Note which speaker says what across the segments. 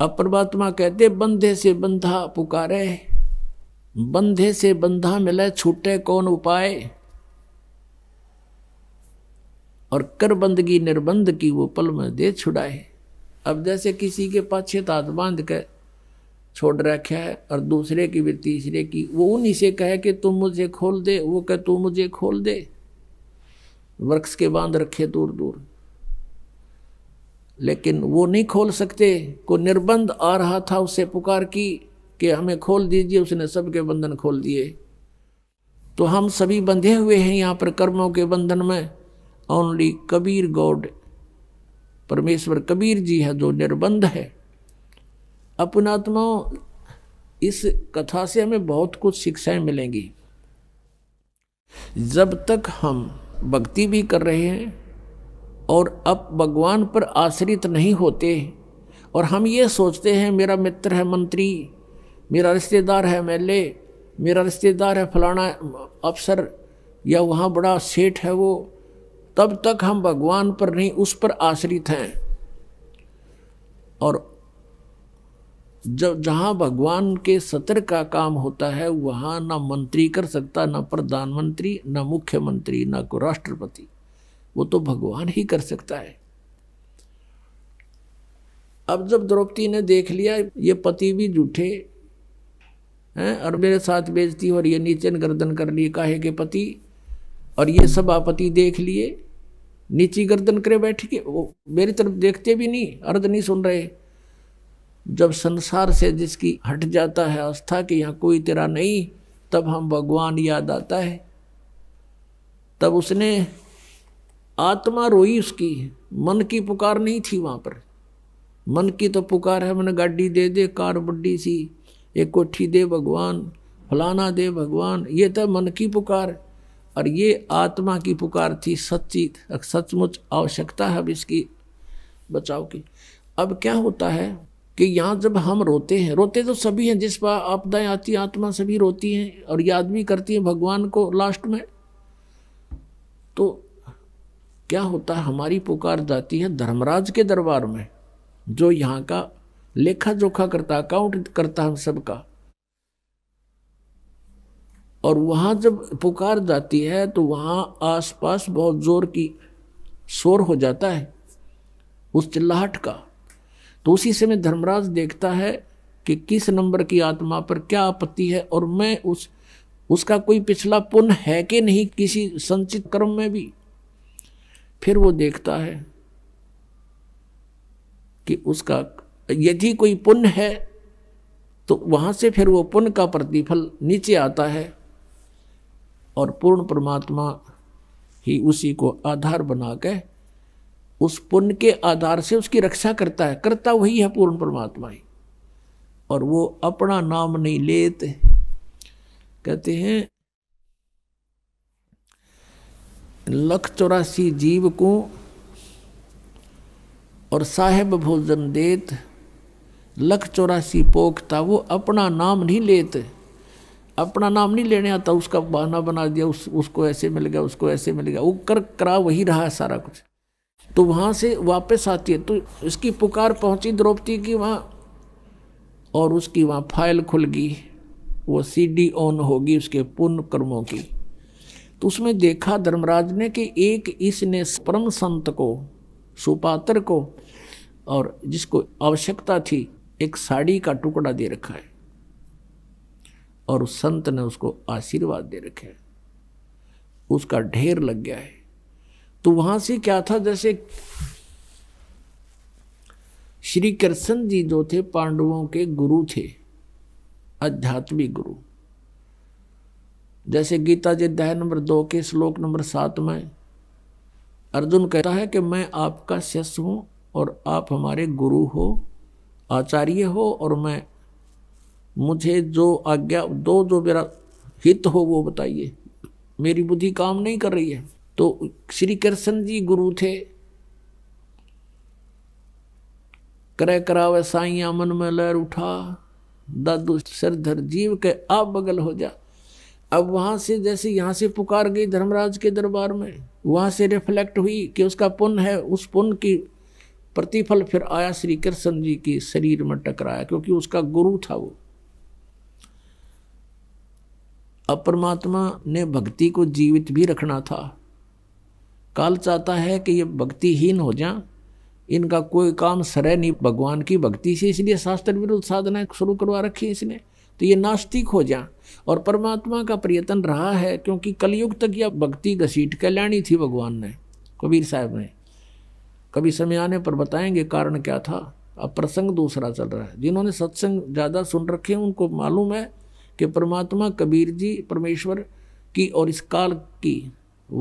Speaker 1: अब परमात्मा कहते बंधे से बंधा पुकारे बंधे से बंधा मिले छूटे कौन उपाय और कर बंदगी निर्बंध की वो पल में दे छुड़ाए अब जैसे किसी के पाछे तात बांध कर छोड़ रखे है और दूसरे की भी तीसरे की वो उन्हीं से कहे कि तुम मुझे खोल दे वो कहे तू मुझे खोल दे वृक्ष के बांध रखे दूर दूर लेकिन वो नहीं खोल सकते को निर्बंध आ रहा था उससे पुकार की कि हमें खोल दीजिए उसने सबके बंधन खोल दिए तो हम सभी बंधे हुए हैं यहाँ पर कर्मों के बंधन में ओनली कबीर गॉड परमेश्वर कबीर जी है जो निर्बंध है अपनात्मा इस कथा से हमें बहुत कुछ शिक्षाएं मिलेंगी जब तक हम भक्ति भी कर रहे हैं और अब भगवान पर आश्रित नहीं होते और हम ये सोचते हैं मेरा मित्र है मंत्री मेरा रिश्तेदार है एम मेरा रिश्तेदार है फलाना अफसर या वहाँ बड़ा सेठ है वो तब तक हम भगवान पर नहीं उस पर आश्रित हैं और जब जहाँ भगवान के सत्र का काम होता है वहाँ ना मंत्री कर सकता ना प्रधानमंत्री ना मुख्यमंत्री ना को राष्ट्रपति वो तो भगवान ही कर सकता है अब जब द्रौपदी ने देख लिया ये पति भी जूठे हैं और मेरे साथ बेचती और ये नीचे गर्दन कर लिए काहे के पति और ये सब आपति देख लिए नीची गर्दन करे बैठ के वो मेरी तरफ देखते भी नहीं अर्ध नहीं सुन रहे जब संसार से जिसकी हट जाता है आस्था कि यहाँ कोई तेरा नहीं तब हम भगवान याद आता है तब उसने आत्मा रोई उसकी मन की पुकार नहीं थी वहाँ पर मन की तो पुकार है मैंने गाड़ी दे दे कार बड्डी सी एक कोठी दे भगवान फलाना दे भगवान ये तो मन की पुकार और ये आत्मा की पुकार थी सच्ची सचमुच आवश्यकता है अब इसकी बचाव की अब क्या होता है कि यहाँ जब हम रोते हैं रोते तो सभी हैं जिस पर आपदाएं आती आत्मा सभी रोती हैं और याद भी करती है भगवान को लास्ट में तो क्या होता है हमारी पुकार जाती है धर्मराज के दरबार में जो यहाँ का लेखा जोखा करता अकाउंट करता हम सबका और वहां जब पुकार जाती है तो वहां आसपास बहुत ज़ोर की शोर हो जाता है उस चिल्लाहट का तो उसी समय धर्मराज देखता है कि किस नंबर की आत्मा पर क्या आपत्ति है और मैं उस उसका कोई पिछला पुण्य है कि नहीं किसी संचित कर्म में भी फिर वो देखता है कि उसका यदि कोई पुण्य है तो वहां से फिर वो पुण्य का प्रतिफल नीचे आता है और पूर्ण परमात्मा ही उसी को आधार बना के उस पुण्य के आधार से उसकी रक्षा करता है करता वही है पूर्ण परमात्मा ही और वो अपना नाम नहीं लेते कहते हैं लख चौरासी जीव को और साहेब भोजन देत लख चौरासी पोख था वो अपना नाम नहीं लेते अपना नाम नहीं लेने आता उसका बहाना बना दिया उस उसको ऐसे मिल गया उसको ऐसे मिल गया वो कर करा वही रहा सारा कुछ तो वहाँ से वापस आती है तो इसकी पुकार पहुँची द्रौपदी की वहाँ और उसकी वहाँ फाइल खुल गई वो सीडी ऑन होगी उसके पुण्य कर्मों की तो उसमें देखा धर्मराज ने कि एक इसने परम संत को सुपात्र को और जिसको आवश्यकता थी एक साड़ी का टुकड़ा दे रखा है और उस संत ने उसको आशीर्वाद दे रखे है उसका ढेर लग गया है तो वहां से क्या था जैसे श्री कृष्ण जी जो थे पांडवों के गुरु थे आध्यात्मिक गुरु जैसे गीता जी दह नंबर दो के श्लोक नंबर सात में अर्जुन कहता है कि मैं आपका शिष्य हूँ और आप हमारे गुरु हो आचार्य हो और मैं मुझे जो आज्ञा दो जो मेरा हित हो वो बताइए मेरी बुद्धि काम नहीं कर रही है तो श्री कृष्ण जी गुरु थे करे करावे साइया मन में लहर उठा दादू सिर धर जीव के आप बगल हो जा अब वहां से जैसे यहाँ से पुकार गई धर्मराज के दरबार में वहां से रिफ्लेक्ट हुई कि उसका पुण्य है उस पुण्य की प्रतिफल फिर आया श्री कृष्ण जी के शरीर में टकराया क्योंकि उसका गुरु था वो अब परमात्मा ने भक्ति को जीवित भी रखना था काल चाहता है कि ये भक्तिहीन हो जाए इनका कोई काम सरे नहीं भगवान की भक्ति से इसलिए शास्त्र विरुद्ध साधना शुरू करवा रखी है इसने तो ये नास्तिक हो जा और परमात्मा का प्रयत्न रहा है क्योंकि कलयुग तक यह भक्ति घसीट के लैनी थी भगवान ने कबीर साहब ने कभी समय आने पर बताएंगे कारण क्या था अब प्रसंग दूसरा चल रहा है जिन्होंने सत्संग ज़्यादा सुन रखे हैं उनको मालूम है कि परमात्मा कबीर जी परमेश्वर की और इस काल की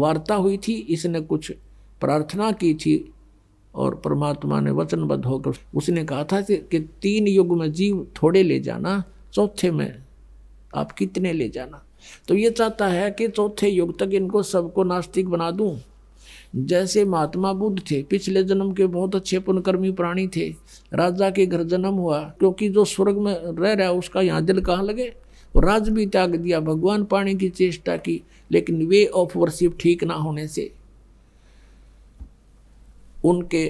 Speaker 1: वार्ता हुई थी इसने कुछ प्रार्थना की थी और परमात्मा ने वचनबद्ध होकर उसने कहा था कि तीन युग में जीव थोड़े ले जाना चौथे में आप कितने ले जाना तो ये चाहता है कि चौथे युग तक इनको सबको नास्तिक बना दूं जैसे महात्मा बुद्ध थे पिछले जन्म के बहुत अच्छे पुनकर्मी प्राणी थे राजा के घर जन्म हुआ क्योंकि जो स्वर्ग में रह रहा उसका यहाँ दिल कहाँ लगे राज भी त्याग दिया भगवान पाने की चेष्टा की लेकिन वे ऑफ वर्शिप ठीक ना होने से उनके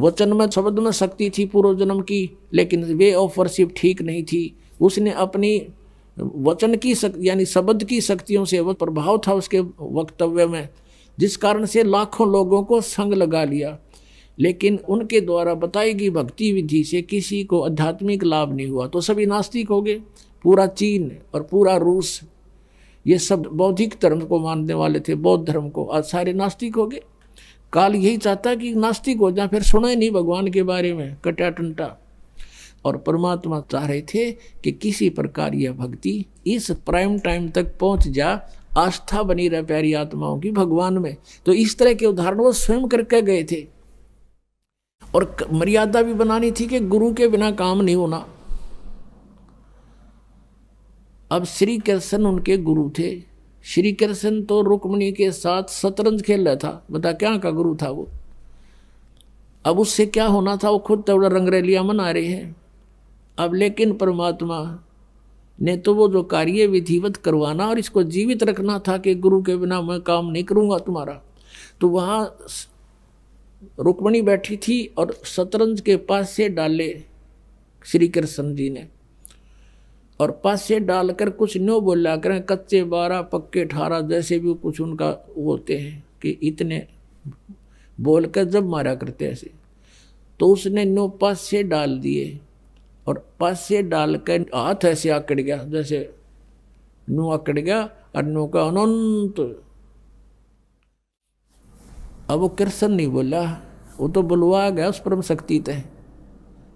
Speaker 1: वचन में शब्द में शक्ति थी पूर्व जन्म की लेकिन वे ऑफ वर्शिप ठीक नहीं थी उसने अपनी वचन की शक्ति यानी शब्द की शक्तियों से वह प्रभाव था उसके वक्तव्य में जिस कारण से लाखों लोगों को संग लगा लिया लेकिन उनके द्वारा बताई गई भक्ति विधि से किसी को आध्यात्मिक लाभ नहीं हुआ तो सभी नास्तिक हो गए पूरा चीन और पूरा रूस ये सब बौद्धिक धर्म को मानने वाले थे बौद्ध धर्म को आज सारे नास्तिक हो गए काल यही चाहता कि नास्तिक हो जाए फिर सुना ही नहीं भगवान के बारे में कटा टंटा और परमात्मा चाह रहे थे कि किसी प्रकार यह भक्ति इस प्राइम टाइम तक पहुंच जा आस्था बनी रहे प्यारी आत्माओं की भगवान में तो इस तरह के उदाहरण वो स्वयं करके गए थे और मर्यादा भी बनानी थी कि गुरु के बिना काम नहीं होना अब श्री कृष्ण उनके गुरु थे श्री कृष्ण तो रुक्मणी के साथ शतरंज खेल रहा था बता क्या का गुरु था वो अब उससे क्या होना था वो खुद थोड़ा तो रंगरेलिया मना रहे हैं अब लेकिन परमात्मा ने तो वो जो कार्य विधिवत करवाना और इसको जीवित रखना था कि गुरु के बिना मैं काम नहीं करूँगा तुम्हारा तो वहाँ रुक्मणी बैठी थी और शतरंज के पास से डाले श्री कृष्ण जी ने और पासे डालकर कुछ नो बोला करें कच्चे बारह पक्के अठारह जैसे भी कुछ उनका होते हैं कि इतने बोल कर जब मारा करते ऐसे तो उसने नो पासे डाल दिए और पासे डालकर हाथ ऐसे आकड़ गया जैसे नो आकड़ गया और नो का अनंत अब वो कृष्ण नहीं बोला वो तो बुलवा गया उस परम शक्ति थे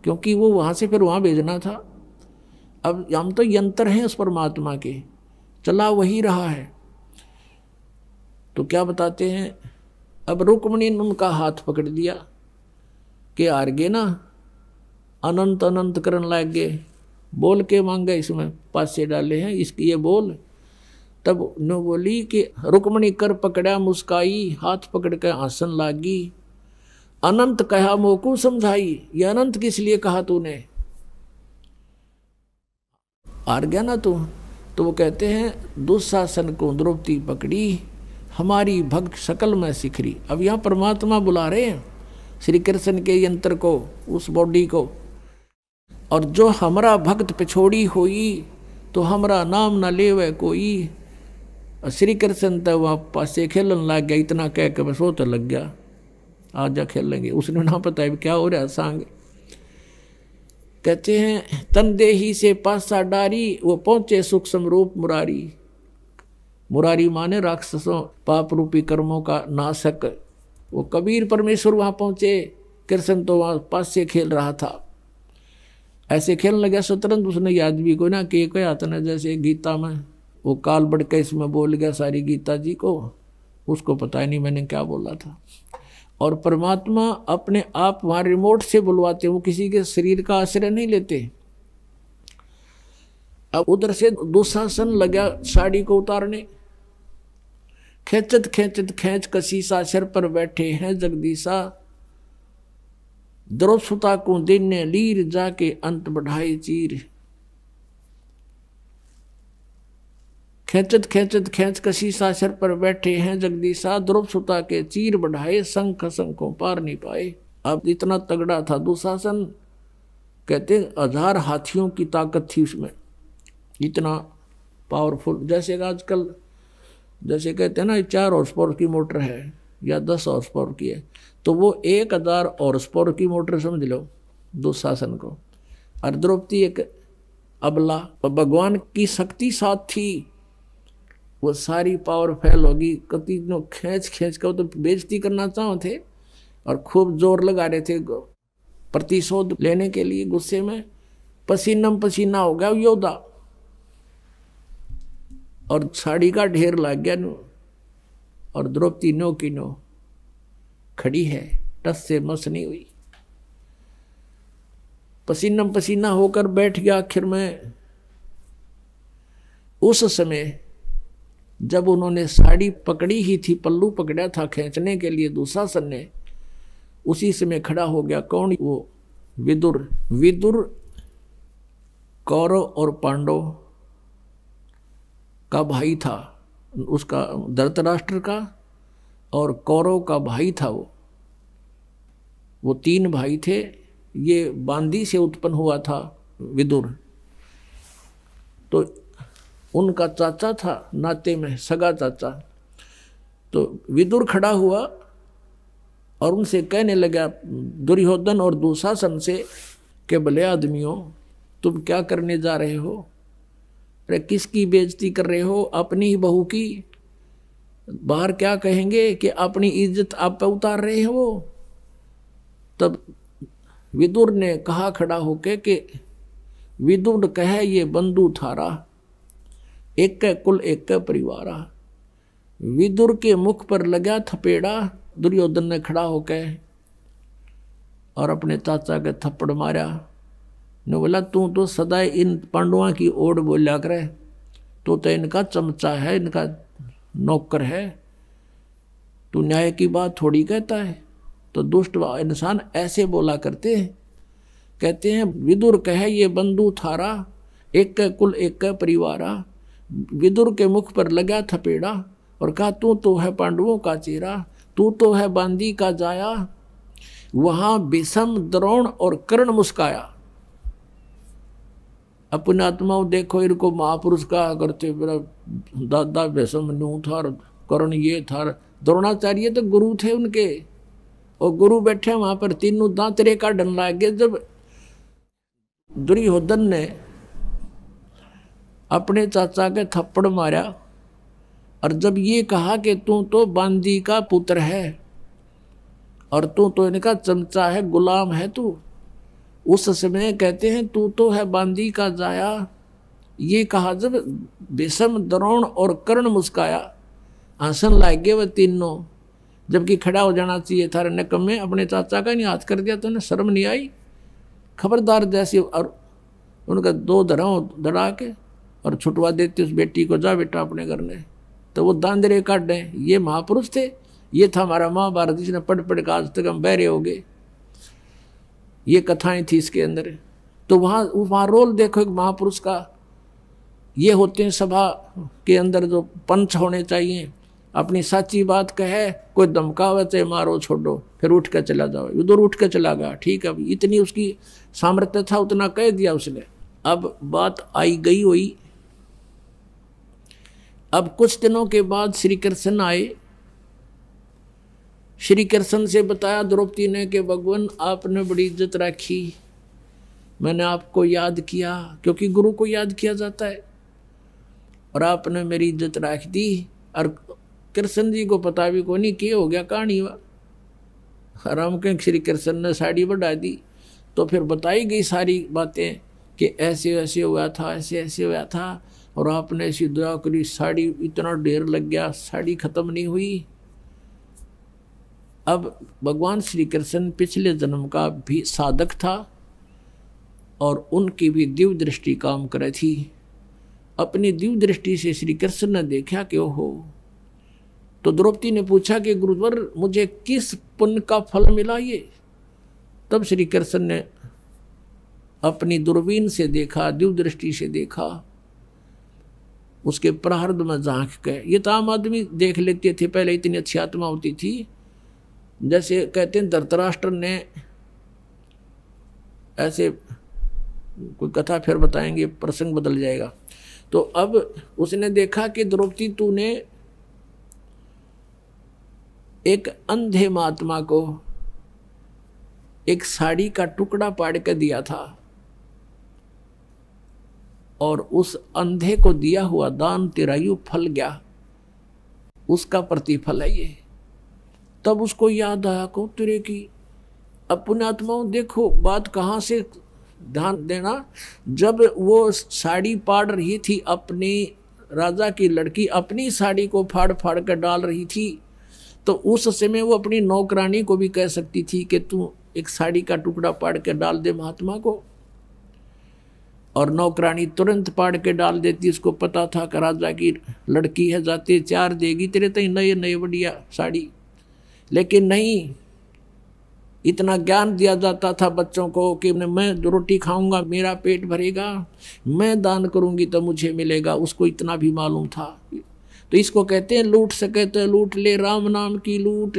Speaker 1: क्योंकि वो वहाँ से फिर वहाँ भेजना था अब हम तो यंत्र हैं उस परमात्मा के चला वही रहा है तो क्या बताते हैं अब रुक्मणी ने उनका हाथ पकड़ दिया कि आर्गे ना अनंत अनंत करण लग गए बोल के मांगे इसमें पासे डाले हैं इसकी ये बोल तब न बोली कि रुक्मणी कर पकड़ा मुस्काई हाथ पकड़ के आसन लागी अनंत कहा मोकू समझाई ये अनंत किस लिए कहा तूने हार गया ना तू तो वो कहते हैं दुशासन को द्रौपदी पकड़ी हमारी भक्त शकल में सिखरी अब यहाँ परमात्मा बुला रहे हैं श्री कृष्ण के यंत्र को उस बॉडी को और जो हमारा भक्त पिछोड़ी हो तो हमारा नाम ना वह कोई श्री कृष्ण तो वहाँ पासे खेलन लग गया इतना कह के बस वो तो लग गया आज जा खेल लेंगे उसने ना पता है क्या हो रहा है सांगे कहते हैं तनदेही से पासा डारी वो पहुंचे सूक्ष्म रूप मुरारी मुरारी माने राक्षसों पाप रूपी कर्मों का नाशक वो कबीर परमेश्वर वहां पहुंचे कृष्ण तो वहां पास से खेल रहा था ऐसे खेलने लगा सो उसने याद भी को ना कि कहा था ना जैसे गीता में वो काल बढ़ के इसमें बोल गया सारी गीता जी को उसको पता ही नहीं मैंने क्या बोला था और परमात्मा अपने आप वहाँ रिमोट से बुलवाते वो किसी के शरीर का आश्रय नहीं लेते अब उधर से दुशासन लगा साड़ी को उतारने खेचत खेचत खेच कशीसा सिर पर बैठे हैं जगदीशा द्रोसुता को दिन लीर जाके अंत बढ़ाए चीर खेचत खेचत खेच कशी सासर पर बैठे हैं जगदीशा ध्रुव सुता के चीर बढ़ाए संख शंखों पार नहीं पाए अब इतना तगड़ा था दुशासन कहते हजार हाथियों की ताकत थी उसमें इतना पावरफुल जैसे आजकल जैसे कहते हैं ना चार हॉर्स पावर की मोटर है या दस हॉर्स पावर की है तो वो एक हजार हॉर्स पावर की मोटर समझ लो दुशासन को और द्रौपदी एक अबला भगवान की शक्ति साथ थी वो सारी पावर फैल होगी कति जो खींच खींच कर तो बेजती करना चाहो थे और खूब जोर लगा रहे थे प्रतिशोध लेने के लिए गुस्से में पसीनम पसीना हो गया योद्धा और साड़ी का ढेर लग गया नो और द्रौपदी नो की नो खड़ी है टस से मस नहीं हुई पसीनम पसीना होकर बैठ गया आखिर में उस समय जब उन्होंने साड़ी पकड़ी ही थी पल्लू पकड़ा था खींचने के लिए दूसरा सन ने उसी समय खड़ा हो गया कौन वो विदुर विदुर कौरव और पांडव का भाई था उसका धरतराष्ट्र का और कौरव का भाई था वो वो तीन भाई थे ये बांदी से उत्पन्न हुआ था विदुर तो उनका चाचा था नाते में सगा चाचा तो विदुर खड़ा हुआ और उनसे कहने लगा दुर्योधन और दुशासन से कि भले आदमियों तुम क्या करने जा रहे हो अरे किसकी बेजती कर रहे हो अपनी ही बहू की बाहर क्या कहेंगे कि अपनी इज्जत आप पे उतार रहे हो तब विदुर ने कहा खड़ा होके कि विदुर कहे ये बंधु थारा एक का कुल एक का परिवार विदुर के मुख पर लगा थपेड़ा दुर्योधन ने खड़ा होकर और अपने चाचा के थप्पड़ मारा ने बोला तू तो सदा इन पांडुआ की ओर बोला करे तो तो इनका चमचा है इनका नौकर है तू न्याय की बात थोड़ी कहता है तो दुष्ट इंसान ऐसे बोला करते हैं कहते हैं विदुर कहे ये बंधु थारा एक का कुल एक का परिवारा विदुर के मुख पर लगा थपेड़ा और कहा तू तो है पांडवों का चेहरा तू तो है बांदी का जाया वहां विषम द्रोण और कर्ण मुस्काया अपने आत्मा देखो इनको महापुरुष का करते मेरा दादा विषम नू था कर्ण ये था द्रोणाचार्य तो गुरु थे उनके और गुरु बैठे वहां पर तीनों दांतरे का डन लाए गए जब दुर्योधन ने अपने चाचा के थप्पड़ मारा और जब ये कहा कि तू तो बांदी का पुत्र है और तू तो इनका चमचा है गुलाम है तू उस समय कहते हैं तू तो है बांदी का जाया ये कहा जब बेसम द्रोण और कर्ण मुस्काया आसन गए वह तीनों जबकि खड़ा हो जाना चाहिए था नकम में अपने चाचा का नहीं हाथ कर दिया तो उन्हें शर्म नहीं आई खबरदार जैसी और उनका दो धड़ाओं धड़ा के और छुटवा देती उस बेटी को जा बेटा अपने घर में तो वो दांदरे काट दें ये महापुरुष थे ये था हमारा महाभारत जिसने पढ़ पढ़ कर आज तक हम बहरे हो गए ये कथाएं थी इसके अंदर तो वहाँ वहाँ रोल देखो एक महापुरुष का ये होते हैं सभा के अंदर जो पंच होने चाहिए अपनी साची बात कहे कोई दमकावे चाहे मारो छोड़ो फिर उठ कर चला जाओ उधर उठ कर चला गया ठीक है इतनी उसकी सामर्थ्य था उतना कह दिया उसने अब बात आई गई हुई अब कुछ दिनों के बाद श्री कृष्ण आए श्री कृष्ण से बताया द्रौपदी ने कि भगवान आपने बड़ी इज्जत रखी मैंने आपको याद किया क्योंकि गुरु को याद किया जाता है और आपने मेरी इज्जत रख दी और कृष्ण जी को पता भी को नहीं किया हो गया कहानी वा राम के श्री कृष्ण ने साड़ी बढ़ा दी तो फिर बताई गई सारी बातें कि ऐसे ऐसे हुआ था ऐसे ऐसे हुआ था और आपने ऐसी दुआ करी साड़ी इतना ढेर लग गया साड़ी ख़त्म नहीं हुई अब भगवान श्री कृष्ण पिछले जन्म का भी साधक था और उनकी भी दिव्य दृष्टि काम करे थी अपनी दिव्य दृष्टि से श्री कृष्ण ने देखा कि हो तो द्रौपदी ने पूछा कि गुरुवर मुझे किस पुण्य का फल मिला ये तब श्री कृष्ण ने अपनी दूरबीन से देखा दिव्य दृष्टि से देखा उसके प्रारब्ध में झांक के ये तो आम आदमी देख लेते थे पहले इतनी अच्छी आत्मा होती थी जैसे कहते हैं धरतराष्ट्र ने ऐसे कोई कथा फिर बताएंगे प्रसंग बदल जाएगा तो अब उसने देखा कि द्रौपदी तू ने एक अंधे महात्मा को एक साड़ी का टुकड़ा पाड़ के दिया था और उस अंधे को दिया हुआ दान तिरायु फल गया उसका प्रतिफल है ये तब उसको याद आया को तेरे की आत्माओं देखो बात कहाँ से ध्यान देना जब वो साड़ी पाड़ रही थी अपनी राजा की लड़की अपनी साड़ी को फाड़ फाड़ कर डाल रही थी तो उस समय वो अपनी नौकरानी को भी कह सकती थी कि तू एक साड़ी का टुकड़ा पाड़ कर डाल दे महात्मा को और नौकरानी तुरंत पाड़ के डाल देती उसको पता था कि राजा की लड़की है जाते चार देगी तेरे तई नए नए बढ़िया साड़ी लेकिन नहीं इतना ज्ञान दिया जाता था बच्चों को कि मैं रोटी खाऊंगा मेरा पेट भरेगा मैं दान करूंगी तो मुझे मिलेगा उसको इतना भी मालूम था तो इसको कहते हैं लूट सके तो लूट ले राम नाम की लूट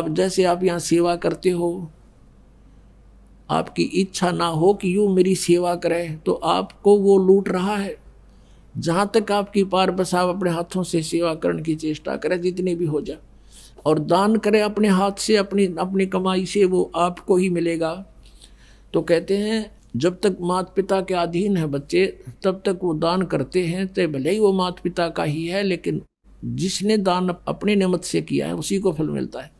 Speaker 1: अब जैसे आप यहाँ सेवा करते हो आपकी इच्छा ना हो कि यूँ मेरी सेवा करे तो आपको वो लूट रहा है जहाँ तक आपकी पार बस आप अपने हाथों से सेवा करने की चेष्टा करें जितनी भी हो जाए और दान करें अपने हाथ से अपनी अपनी कमाई से वो आपको ही मिलेगा तो कहते हैं जब तक माता पिता के अधीन है बच्चे तब तक वो दान करते हैं तो भले ही वो माता पिता का ही है लेकिन जिसने दान अपने नियमत से किया है उसी को फल मिलता है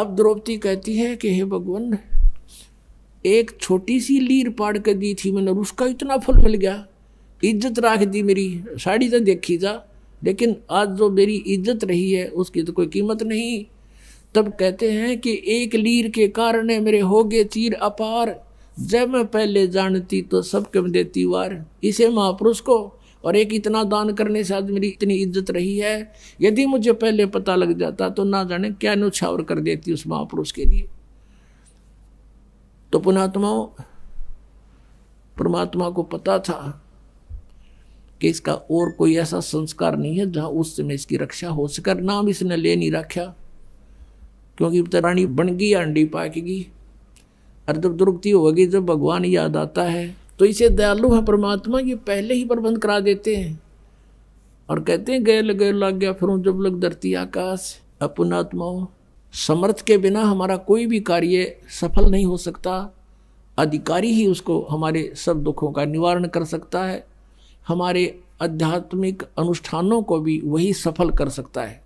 Speaker 1: अब द्रौपदी कहती है कि हे भगवान एक छोटी सी लीर पाड़ कर दी थी मैंने उसका इतना फल मिल गया इज्जत रख दी मेरी साड़ी तो देखी जा लेकिन आज जो मेरी इज्जत रही है उसकी तो कोई कीमत नहीं तब कहते हैं कि एक लीर के कारण मेरे हो गए तीर अपार जब मैं पहले जानती तो सब कम देती वार इसे महापुरुष को और एक इतना दान करने से आज मेरी इतनी इज्जत रही है यदि मुझे पहले पता लग जाता तो ना जाने क्या नुछावर कर देती उस महापुरुष के लिए तो पुणात्माओं परमात्मा को पता था कि इसका और कोई ऐसा संस्कार नहीं है जहां उस समय इसकी रक्षा हो सकर नाम इसने ले नहीं रखा क्योंकि तो रानी बन गई अंडी पाकेगी और जब दुर्गति होगी जब भगवान याद आता है तो इसे दयालु है परमात्मा ये पहले ही प्रबंध करा देते हैं और कहते हैं गए लगे लग गया फिर जब लग धरती आकाश अपनात्माओं समर्थ के बिना हमारा कोई भी कार्य सफल नहीं हो सकता अधिकारी ही उसको हमारे सब दुखों का निवारण कर सकता है हमारे आध्यात्मिक अनुष्ठानों को भी वही सफल कर सकता है